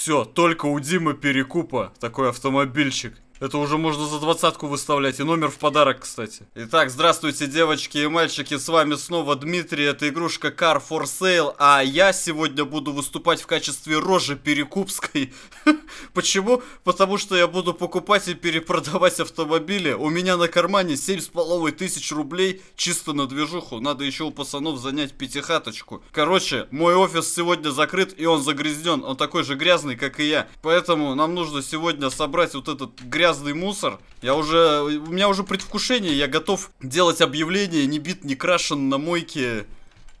Все, только у Димы Перекупа такой автомобильчик. Это уже можно за двадцатку выставлять. И номер в подарок, кстати. Итак, здравствуйте, девочки и мальчики. С вами снова Дмитрий. Это игрушка Car for Sale. А я сегодня буду выступать в качестве рожи Перекупской. Почему? Потому что я буду покупать и перепродавать автомобили. У меня на кармане семь с половиной тысяч рублей чисто на движуху. Надо еще у пацанов занять пятихаточку. Короче, мой офис сегодня закрыт и он загрязнен. Он такой же грязный, как и я. Поэтому нам нужно сегодня собрать вот этот грязный грязный мусор. Я уже, у меня уже предвкушение, я готов делать объявление, не бит, не крашен на мойке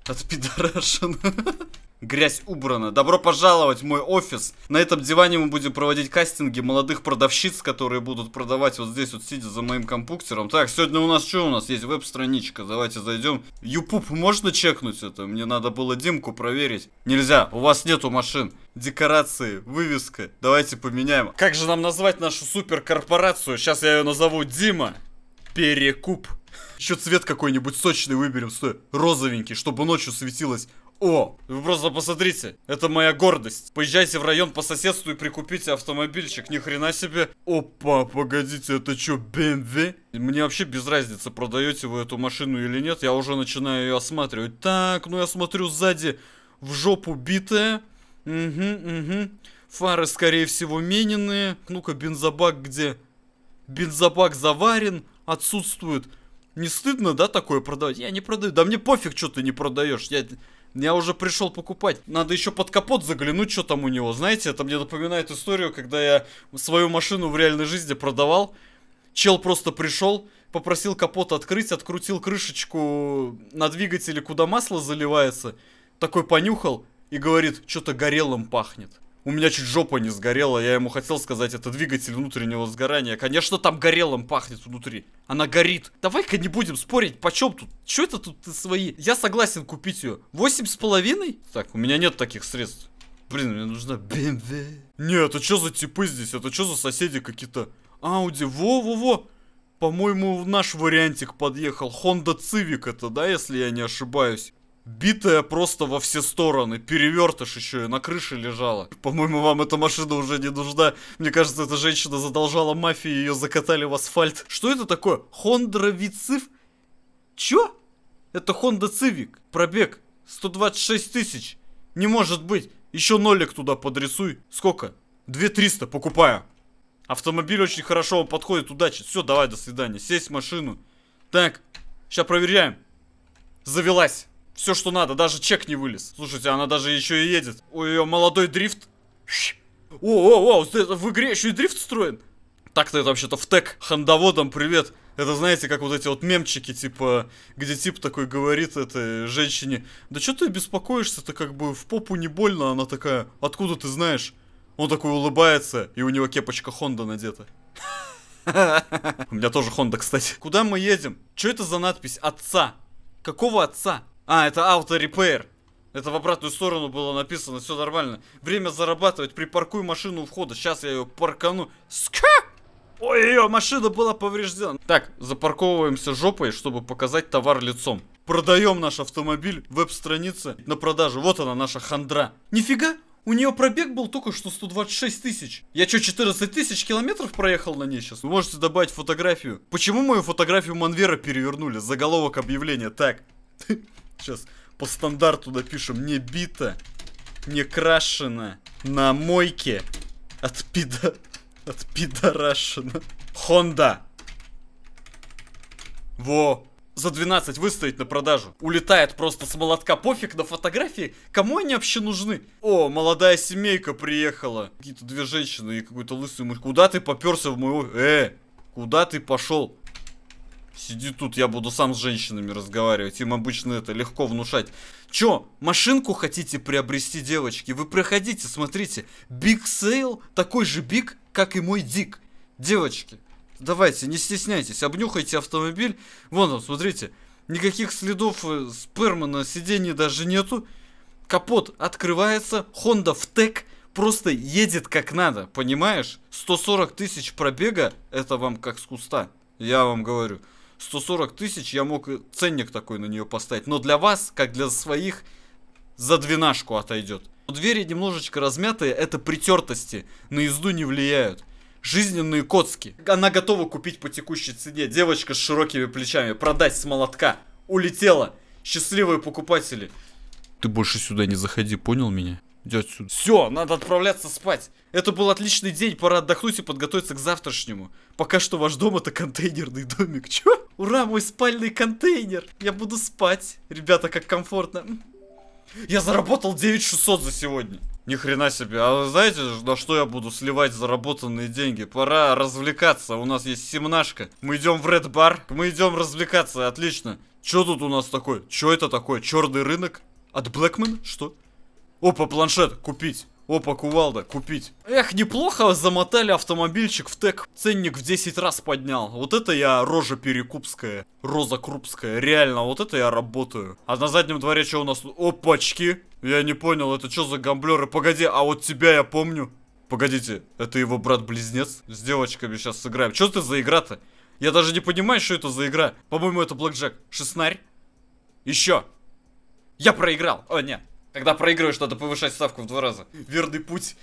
от а пидорашин. Грязь убрана. Добро пожаловать в мой офис. На этом диване мы будем проводить кастинги молодых продавщиц, которые будут продавать вот здесь вот сидя за моим компьютером. Так, сегодня у нас что у нас есть? Веб-страничка. Давайте зайдем. Юпуп, можно чекнуть это? Мне надо было Димку проверить. Нельзя, у вас нету машин. Декорации, вывеска. Давайте поменяем. Как же нам назвать нашу суперкорпорацию? Сейчас я ее назову Дима. Перекуп. Еще цвет какой-нибудь сочный выберем, стой, розовенький, чтобы ночью светилось. О, вы просто посмотрите, это моя гордость. Поезжайте в район по соседству и прикупите автомобильчик, ни хрена себе. Опа, погодите, это что, BMW? Эм мне вообще без разницы, продаете вы эту машину или нет, я уже начинаю ее осматривать. Так, ну я смотрю сзади в жопу битая. Угу, угу. Фары, скорее всего, мененные. Ну-ка, бензобак где? Бензобак заварен, отсутствует. Не стыдно, да, такое продавать? Я не продаю. Да мне пофиг, что ты не продаешь. Я... Я уже пришел покупать. Надо еще под капот заглянуть, что там у него. Знаете, это мне напоминает историю, когда я свою машину в реальной жизни продавал. Чел просто пришел, попросил капот открыть, открутил крышечку на двигателе, куда масло заливается. Такой понюхал и говорит, что-то горелым пахнет. У меня чуть жопа не сгорела, я ему хотел сказать, это двигатель внутреннего сгорания. Конечно, там горелым пахнет внутри. Она горит. Давай-ка не будем спорить, почем тут? Че это тут свои? Я согласен купить ее. Восемь с половиной? Так, у меня нет таких средств. Блин, мне нужна BMW. Эм не, это что за типы здесь? Это что за соседи какие-то? Ауди, во-во-во. По-моему, в наш вариантик подъехал. Honda Civic это, да, если я не ошибаюсь? битая просто во все стороны, перевертыш еще и на крыше лежала. По-моему, вам эта машина уже не нужна. Мне кажется, эта женщина задолжала мафии, ее закатали в асфальт. Что это такое? хондра Хондровицив? Чё? Это хонда цивик Пробег 126 тысяч. Не может быть. Еще нолик туда подрисуй. Сколько? 2300 покупаю. Автомобиль очень хорошо вам подходит, удачи. Все, давай, до свидания. Сесть в машину. Так, сейчас проверяем. Завелась. Все, что надо, даже чек не вылез. Слушайте, она даже еще и едет. У ее молодой дрифт. О, о, о, в игре еще и дрифт строен. Так-то это вообще-то в тег хандоводам привет. Это знаете, как вот эти вот мемчики, типа, где тип такой говорит этой женщине, да что ты беспокоишься, ты как бы в попу не больно, она такая, откуда ты знаешь? Он такой улыбается, и у него кепочка Хонда надета. У меня тоже Хонда, кстати. Куда мы едем? Что это за надпись? Отца. Какого отца? А, это авторепейр. Это в обратную сторону было написано, все нормально. Время зарабатывать, припаркуй машину у входа. Сейчас я ее паркану. Ска! Ой, ее машина была повреждена. Так, запарковываемся жопой, чтобы показать товар лицом. Продаем наш автомобиль, веб-страница на продажу. Вот она, наша хандра. Нифига, у нее пробег был только что 126 тысяч. Я что, 14 тысяч километров проехал на ней сейчас? Вы можете добавить фотографию. Почему мою фотографию Манвера перевернули? Заголовок объявления. Так. Сейчас по стандарту напишем: Не бита, не крашено, на мойке, от пида... от пидорашено. Хонда. Во. За 12 выставить на продажу. Улетает просто с молотка. Пофиг на фотографии. Кому они вообще нужны? О, молодая семейка приехала. Какие-то две женщины и какой-то лысый мужик. Куда ты поперся в мою... Э, куда ты пошел? Сиди тут, я буду сам с женщинами разговаривать. Им обычно это легко внушать. Чё, машинку хотите приобрести, девочки? Вы проходите, смотрите. Биг сейл такой же биг, как и мой дик. Девочки, давайте, не стесняйтесь, обнюхайте автомобиль. Вон он, смотрите. Никаких следов э, спермы на сиденье даже нету. Капот открывается, Honda втек просто едет как надо, понимаешь? 140 тысяч пробега, это вам как с куста, я вам говорю. 140 тысяч я мог ценник такой на нее поставить. Но для вас, как для своих, за двенашку отойдет. Но двери немножечко размятые, это притертости. На езду не влияют. Жизненные коцки. Она готова купить по текущей цене. Девочка с широкими плечами. Продать с молотка. Улетела. Счастливые покупатели. Ты больше сюда не заходи, понял меня? Иди отсюда. Все, надо отправляться спать. Это был отличный день, пора отдохнуть и подготовиться к завтрашнему. Пока что ваш дом это контейнерный домик. Чё? Ура, мой спальный контейнер. Я буду спать. Ребята, как комфортно. Я заработал 9600 за сегодня. Ни хрена себе. А вы знаете, на что я буду сливать заработанные деньги? Пора развлекаться. У нас есть семнашка. Мы идем в Red Bar. Мы идем развлекаться. Отлично. Что тут у нас такое? Что это такое? Черный рынок? От Blackman? Что? Опа, планшет. Купить. Опа, кувалда, купить. Эх, неплохо замотали автомобильчик в ТЭК. Ценник в 10 раз поднял. Вот это я рожа перекупская, роза крупская. Реально, вот это я работаю. А на заднем дворе что у нас? Опачки. Я не понял, это что за гамблеры? Погоди, а вот тебя я помню. Погодите, это его брат-близнец? С девочками сейчас сыграем. Что ты за игра-то? Я даже не понимаю, что это за игра. По-моему, это Блэкджек. Шестнарь? Еще. Я проиграл. О, нет. Когда проигрываешь, надо повышать ставку в два раза. Верный путь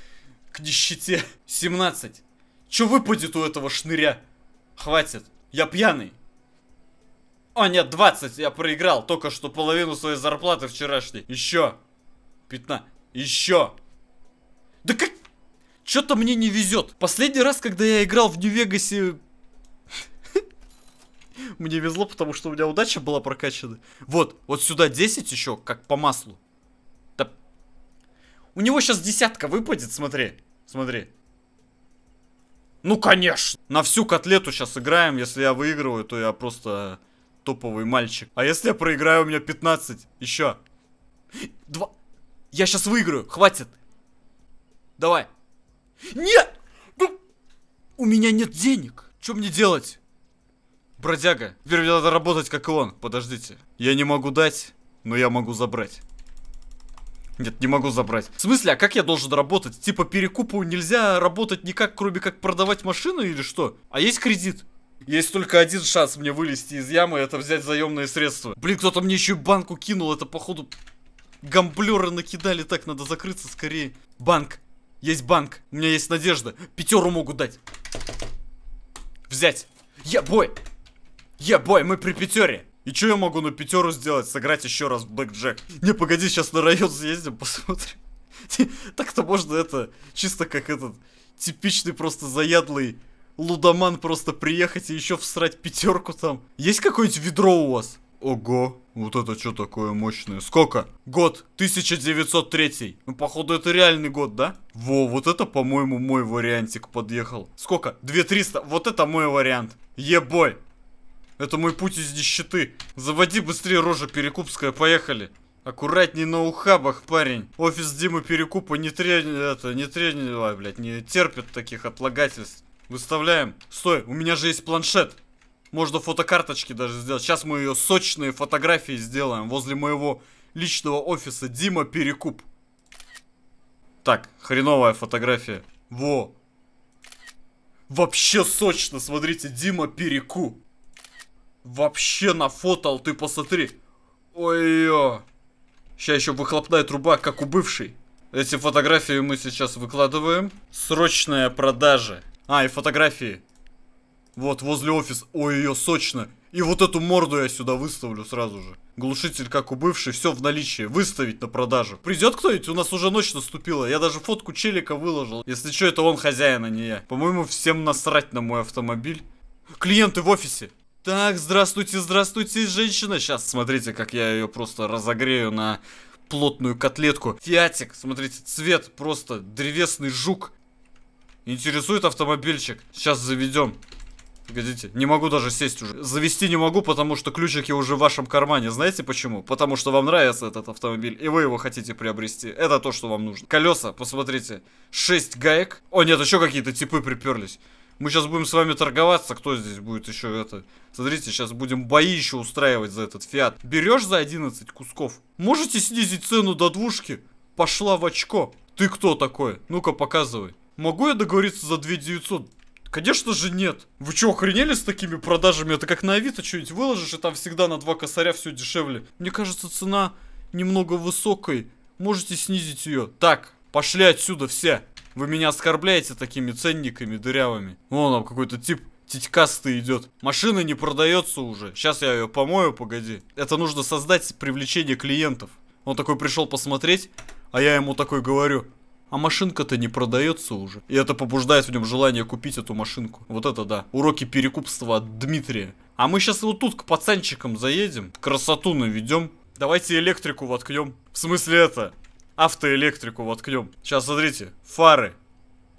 к нищете. 17. Че выпадет у этого шныря? Хватит. Я пьяный. О, а, нет, 20. Я проиграл. Только что половину своей зарплаты вчерашней. Еще. 15. Еще. Да как... Что-то мне не везет. Последний раз, когда я играл в Нью-Вегасе... Мне везло, потому что у меня удача была прокачана. Вот, вот сюда 10 еще, как по маслу. У него сейчас десятка выпадет, смотри. Смотри. Ну, конечно. На всю котлету сейчас играем. Если я выигрываю, то я просто топовый мальчик. А если я проиграю, у меня 15. Еще. Два. Я сейчас выиграю. Хватит. Давай. Нет! Ну, у меня нет денег. Что мне делать? Бродяга, теперь мне надо работать, как и он. Подождите. Я не могу дать, но я могу забрать. Нет, не могу забрать. В смысле, а как я должен работать? Типа перекупу нельзя работать никак, кроме как продавать машину или что? А есть кредит? Есть только один шанс мне вылезти из ямы, это взять заемные средства. Блин, кто-то мне еще и банку кинул, это походу... Гамблеры накидали, так, надо закрыться скорее. Банк. Есть банк. У меня есть надежда. Пятеру могу дать. Взять. Я бой. Я бой, мы при пятере. И что я могу на пятеру сделать? Сыграть еще раз в Блэк Не, погоди, сейчас на район съездим, посмотрим. Так-то можно это, чисто как этот типичный просто заядлый лудоман просто приехать и еще всрать пятерку там. Есть какое-нибудь ведро у вас? Ого, вот это что такое мощное? Сколько? Год 1903. Ну, походу, это реальный год, да? Во, вот это, по-моему, мой вариантик подъехал. Сколько? 2300. Вот это мой вариант. Ебой. Это мой путь из нищеты. Заводи быстрее рожа Перекупская, поехали. Аккуратней на ухабах, парень. Офис Димы Перекупа не трен... это, не трен... а, блядь, не терпит таких отлагательств. Выставляем. Стой, у меня же есть планшет. Можно фотокарточки даже сделать. Сейчас мы ее сочные фотографии сделаем возле моего личного офиса Дима Перекуп. Так, хреновая фотография. Во. Вообще сочно, смотрите, Дима Перекуп вообще нафотал, ты посмотри. Ой-ё. Сейчас еще выхлопная труба, как у бывшей. Эти фотографии мы сейчас выкладываем. Срочная продажа. А, и фотографии. Вот, возле офиса. Ой, ее сочно. И вот эту морду я сюда выставлю сразу же. Глушитель, как у бывшей, все в наличии. Выставить на продажу. Придет кто-нибудь? У нас уже ночь наступила. Я даже фотку челика выложил. Если что, это он хозяин, а не я. По-моему, всем насрать на мой автомобиль. Клиенты в офисе. Так, здравствуйте, здравствуйте, женщина. Сейчас смотрите, как я ее просто разогрею на плотную котлетку. Фиатик, смотрите, цвет просто древесный жук. Интересует автомобильчик. Сейчас заведем. Погодите, не могу даже сесть уже. Завести не могу, потому что ключик я уже в вашем кармане. Знаете почему? Потому что вам нравится этот автомобиль, и вы его хотите приобрести. Это то, что вам нужно. Колеса, посмотрите. 6 гаек. О, нет, еще какие-то типы приперлись. Мы сейчас будем с вами торговаться, кто здесь будет еще это... Смотрите, сейчас будем бои еще устраивать за этот фиат. Берешь за 11 кусков? Можете снизить цену до двушки? Пошла в очко. Ты кто такой? Ну-ка, показывай. Могу я договориться за 2 900? Конечно же нет. Вы что, охренели с такими продажами? Это как на Авито что-нибудь выложишь, и там всегда на 2 косаря все дешевле. Мне кажется, цена немного высокой. Можете снизить ее. Так, пошли отсюда все. Вы меня оскорбляете такими ценниками дырявыми. Вон там какой-то тип титькастый идет. Машина не продается уже. Сейчас я ее помою, погоди. Это нужно создать привлечение клиентов. Он такой пришел посмотреть, а я ему такой говорю. А машинка-то не продается уже. И это побуждает в нем желание купить эту машинку. Вот это да. Уроки перекупства от Дмитрия. А мы сейчас вот тут к пацанчикам заедем. Красоту наведем. Давайте электрику воткнем. В смысле это? автоэлектрику воткнем. Сейчас, смотрите, фары.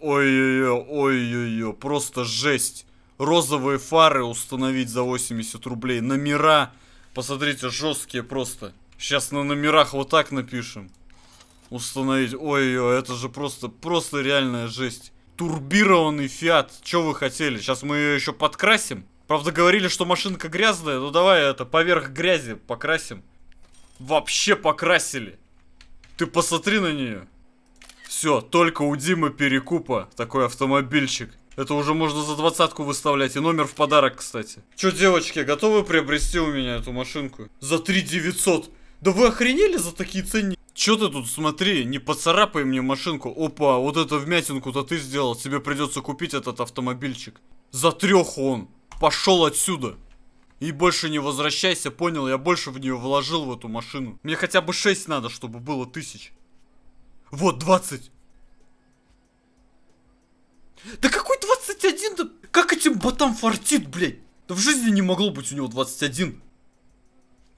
Ой-ой-ой, ой-ой-ой, просто жесть. Розовые фары установить за 80 рублей. Номера, посмотрите, жесткие просто. Сейчас на номерах вот так напишем. Установить. Ой-ой, это же просто, просто реальная жесть. Турбированный фиат. Что вы хотели? Сейчас мы ее еще подкрасим. Правда, говорили, что машинка грязная. Ну давай это, поверх грязи покрасим. Вообще покрасили. Ты посмотри на нее. Все, только у Димы Перекупа такой автомобильчик. Это уже можно за двадцатку выставлять. И номер в подарок, кстати. Че, девочки, готовы приобрести у меня эту машинку? За 3 900. Да вы охренели за такие цены? Че ты тут, смотри, не поцарапай мне машинку. Опа, вот эту вмятинку-то ты сделал. Тебе придется купить этот автомобильчик. За трех он. Пошел отсюда. И больше не возвращайся, понял? Я больше в нее вложил, в эту машину. Мне хотя бы 6 надо, чтобы было тысяч. Вот, 20. Да какой 21-то? Как этим ботам фартит, блядь? Да в жизни не могло быть у него 21.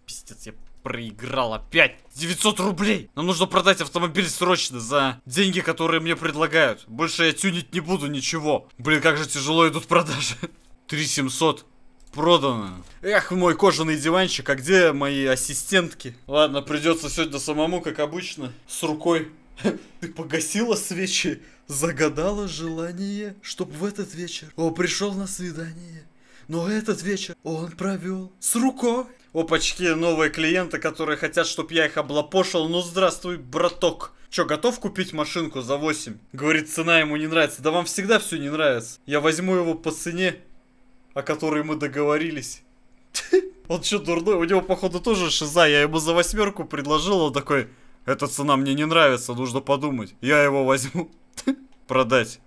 Пиздец, я проиграл опять. 900 рублей. Нам нужно продать автомобиль срочно за деньги, которые мне предлагают. Больше я тюнить не буду ничего. Блин, как же тяжело идут продажи. 3700. Продано. Эх, мой кожаный диванчик, а где мои ассистентки? Ладно, придется сегодня самому, как обычно, с рукой. Ты погасила свечи, загадала желание, чтоб в этот вечер он пришел на свидание. Но этот вечер он провел с рукой. Опачки, новые клиенты, которые хотят, чтоб я их облапошил. Ну здравствуй, браток. Чё, готов купить машинку за 8? Говорит, цена ему не нравится. Да вам всегда все не нравится. Я возьму его по цене, о которой мы договорились. Он что, дурной? У него, походу, тоже шиза. Я ему за восьмерку предложил, он такой, эта цена мне не нравится, нужно подумать. Я его возьму. Продать.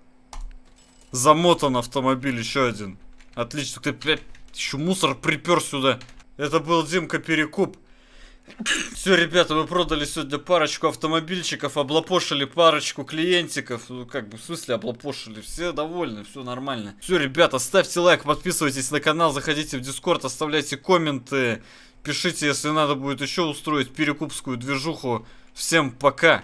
Замотан автомобиль, еще один. Отлично, ты, блядь, еще мусор припер сюда. Это был Димка Перекуп. Все, ребята, мы продали сегодня парочку автомобильчиков, облапошили парочку клиентиков. Ну, как бы, в смысле, облапошили. Все довольны, все нормально. Все, ребята, ставьте лайк, подписывайтесь на канал, заходите в Дискорд, оставляйте комменты. Пишите, если надо будет еще устроить перекупскую движуху. Всем пока!